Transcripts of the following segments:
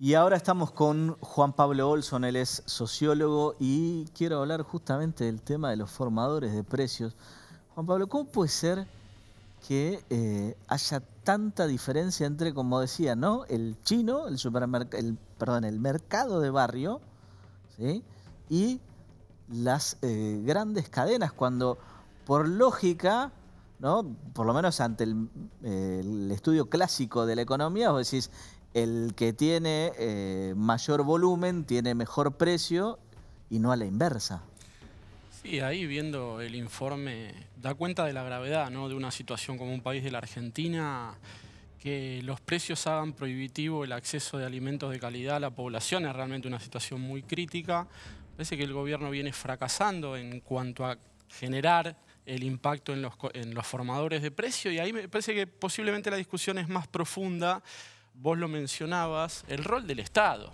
Y ahora estamos con Juan Pablo Olson, él es sociólogo y quiero hablar justamente del tema de los formadores de precios. Juan Pablo, ¿cómo puede ser que eh, haya tanta diferencia entre, como decía, ¿no? el chino, el, supermercado, perdón, el mercado de barrio y las eh, grandes cadenas, cuando por lógica ¿no? Por lo menos ante el, eh, el, estudio clásico de la economía, vos decís, el que tiene eh, mayor volumen tiene mejor precio y no a la inversa. Sí, ahí viendo el informe da cuenta de la gravedad ¿no? de una situación como un país de la Argentina que los precios hagan prohibitivo el acceso de alimentos de calidad a la población es realmente una situación muy crítica. Parece que el gobierno viene fracasando en cuanto a generar el impacto en los, en los formadores de precio y ahí me parece que posiblemente la discusión es más profunda vos lo mencionabas, el rol del Estado,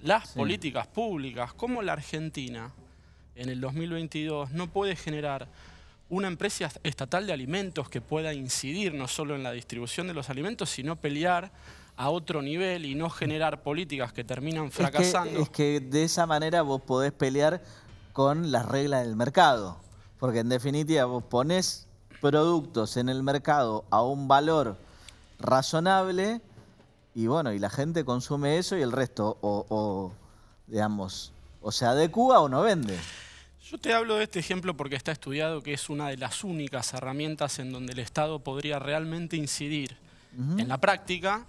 las políticas públicas, cómo la Argentina en el 2022 no puede generar una empresa estatal de alimentos que pueda incidir no solo en la distribución de los alimentos, sino pelear a otro nivel y no generar políticas que terminan fracasando. es que de esa manera vos podés pelear con las reglas del mercado, porque en definitiva vos ponés productos en el mercado a un valor razonable y bueno, y la gente consume eso y el resto, o, digamos, o se adecua o no vende. Yo te hablo de este ejemplo porque está estudiado que es una de las únicas herramientas en donde el Estado podría realmente incidir en la práctica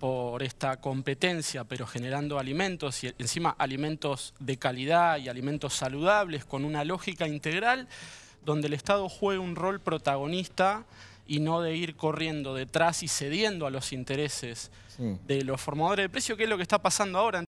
por esta competencia, pero generando alimentos y encima alimentos de calidad y alimentos saludables con una lógica integral donde el Estado juegue un rol protagonista y no de ir corriendo detrás y cediendo a los intereses de los formadores de precio, que es lo que está pasando ahora.